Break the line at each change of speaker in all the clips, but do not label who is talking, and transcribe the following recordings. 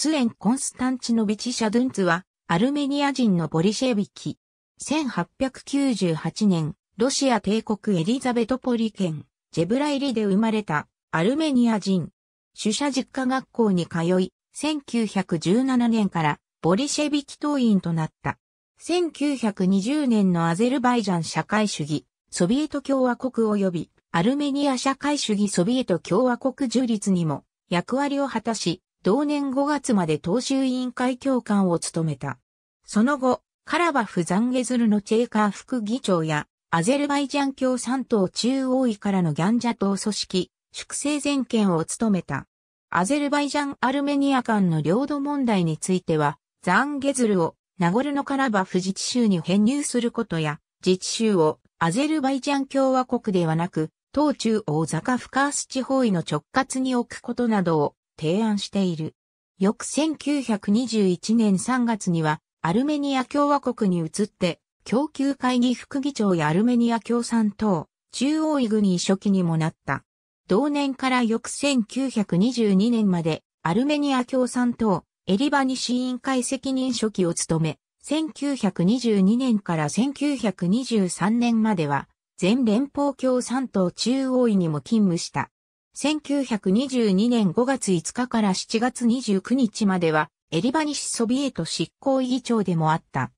スエン・コンスタンチノビチ・シャドゥンツは、アルメニア人のボリシェビキ。1898年、ロシア帝国エリザベトポリ県、ジェブライリで生まれた、アルメニア人。主者実家学校に通い、1917年から、ボリシェビキ党員となった。1920年のアゼルバイジャン社会主義、ソビエト共和国及び、アルメニア社会主義ソビエト共和国樹立にも、役割を果たし、同年5月まで党州委員会教官を務めた。その後、カラバフ・ザンゲズルのチェーカー副議長や、アゼルバイジャン共産党中央位からのギャンジャ党組織、粛清全権を務めた。アゼルバイジャン・アルメニア間の領土問題については、ザンゲズルをナゴルノカラバフ自治州に編入することや、自治州をアゼルバイジャン共和国ではなく、東中央阪深フカース地方への直轄に置くことなどを提案している。翌1921年3月には、アルメニア共和国に移って、供給会議副議長やアルメニア共産党、中央イグニー初期にもなった。同年から翌1922年まで、アルメニア共産党、エリバニ市委員会責任書記を務め、1922年から1923年までは、全連邦共産党中央委にも勤務した。1922年5月5日から7月29日までは、エリバニシソビエト執行委議長でもあった。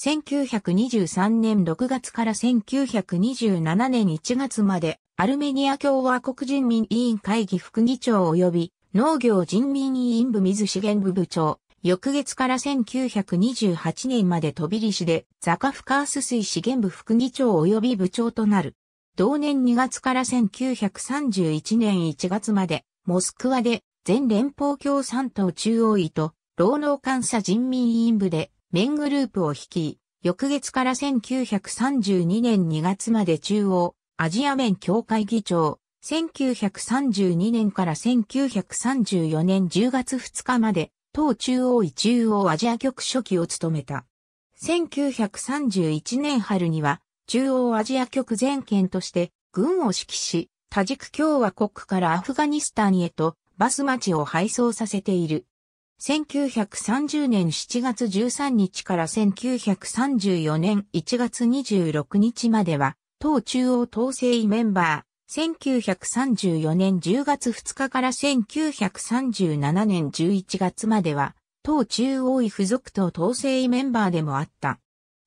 1923年6月から1927年1月まで、アルメニア共和国人民委員会議副議長及び、農業人民委員部水資源部部長、翌月から1928年まで飛びリシで、ザカフカース水資源部副議長及び部長となる。同年2月から1931年1月まで、モスクワで全連邦共産党中央委と労農監査人民委員部で面グループを率い、翌月から1932年2月まで中央アジア面協会議長、1932年から1934年10月2日まで、党中央委中央アジア局書記を務めた。1931年春には、中央アジア局全権として軍を指揮し、タジク共和国からアフガニスタンへとバス待を配送させている。1930年7月13日から1934年1月26日までは、党中央統制委メンバー、1934年10月2日から1937年11月までは、党中央委付属党統制委メンバーでもあった。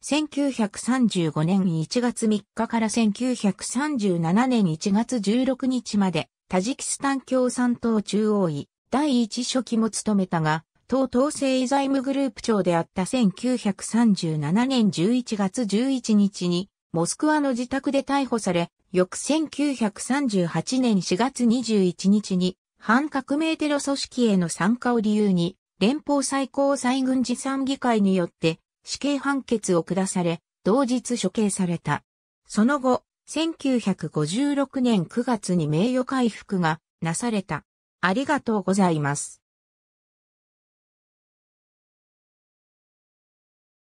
1935年1月3日から1937年1月16日まで、タジキスタン共産党中央委第一書記も務めたが、党統制財務グループ長であった1937年11月11日に、モスクワの自宅で逮捕され、翌1938年4月21日に、反革命テロ組織への参加を理由に、連邦最高裁軍事参議会によって、死刑判決を下され、同日処刑された。その後、1956年9月に名誉回復がなされた。ありがとうございます。